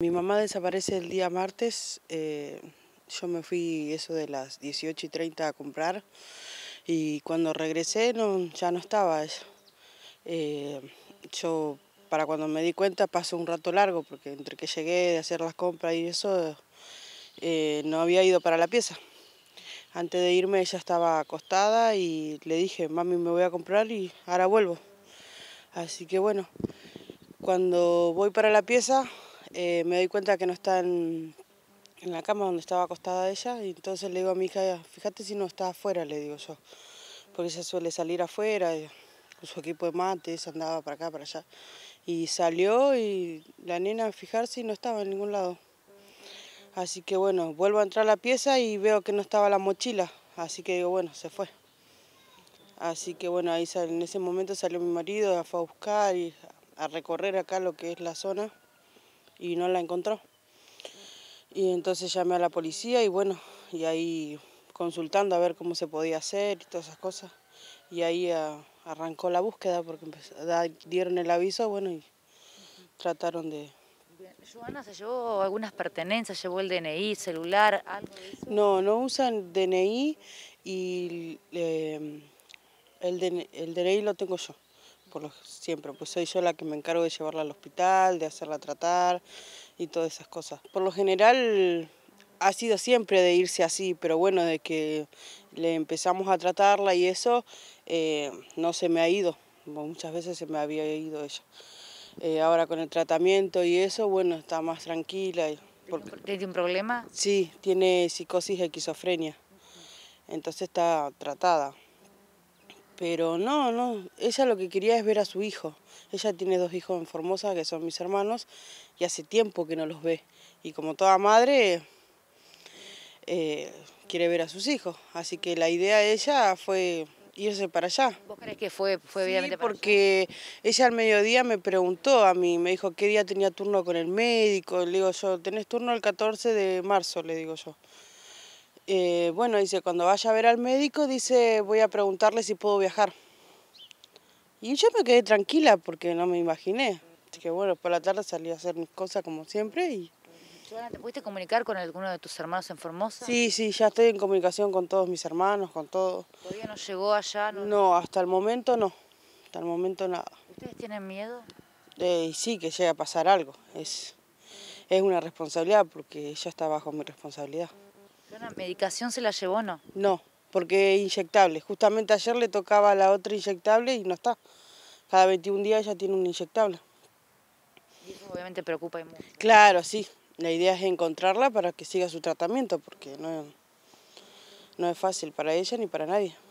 Mi mamá desaparece el día martes, eh, yo me fui eso de las 18 y 30 a comprar y cuando regresé no, ya no estaba ella. Eh, yo para cuando me di cuenta pasó un rato largo porque entre que llegué de hacer las compras y eso eh, no había ido para la pieza. Antes de irme ella estaba acostada y le dije, mami me voy a comprar y ahora vuelvo. Así que bueno, cuando voy para la pieza eh, me doy cuenta que no está en, la cama donde estaba acostada ella y entonces le digo a mi hija, fíjate si no está afuera, le digo yo, porque ella suele salir afuera con su equipo de mates, andaba para acá, para allá. Y salió y la nena fijarse no estaba en ningún lado. Así que bueno, vuelvo a entrar a la pieza y veo que no estaba la mochila, así que digo, bueno, se fue. Así que bueno, ahí en ese momento salió mi marido, a buscar y a recorrer acá lo que es la zona y no la encontró. Y entonces llamé a la policía y bueno, y ahí consultando a ver cómo se podía hacer y todas esas cosas. Y ahí ah, arrancó la búsqueda porque dieron el aviso, bueno, y trataron de... ¿Juana se llevó algunas pertenencias, llevó el DNI, celular, algo de eso. No, no usan DNI y eh, el, el DNI lo tengo yo por siempre, pues soy yo la que me encargo de llevarla al hospital, de hacerla tratar y todas esas cosas. Por lo general ha sido siempre de irse así, pero bueno, de que le empezamos a tratarla y eso eh, no se me ha ido, muchas veces se me había ido ella. Eh, ahora con el tratamiento y eso, bueno, está más tranquila. Y, ¿Tiene un problema? Sí, tiene psicosis y esquizofrenia, entonces está tratada. Pero no, no, ella lo que quería es ver a su hijo. Ella tiene dos hijos en Formosa que son mis hermanos y hace tiempo que no los ve. Y como toda madre, eh, quiere ver a sus hijos. Así que la idea de ella fue irse para allá. ¿Vos crees que fue, fue sí, para porque ella al mediodía me preguntó a mí, me dijo qué día tenía turno con el médico. Le digo yo, tenés turno el 14 de marzo, le digo yo. Eh, bueno, dice, cuando vaya a ver al médico, dice, voy a preguntarle si puedo viajar. Y yo me quedé tranquila porque no me imaginé. Así que bueno, por la tarde salí a hacer mis cosas como siempre y... ¿Te pudiste comunicar con alguno de tus hermanos en Sí, sí, ya estoy en comunicación con todos mis hermanos, con todos. ¿Todavía no llegó allá? No, hasta el momento no. Hasta el momento nada. ¿Ustedes tienen miedo? Eh, sí, que llegue a pasar algo. es una responsabilidad porque ya está bajo mi responsabilidad. ¿La medicación se la llevó o no? No, porque es inyectable. Justamente ayer le tocaba la otra inyectable y no está. Cada 21 días ella tiene un inyectable. Y eso obviamente preocupa y mucho. Claro, sí. La idea es encontrarla para que siga su tratamiento, porque no, no es fácil para ella ni para nadie.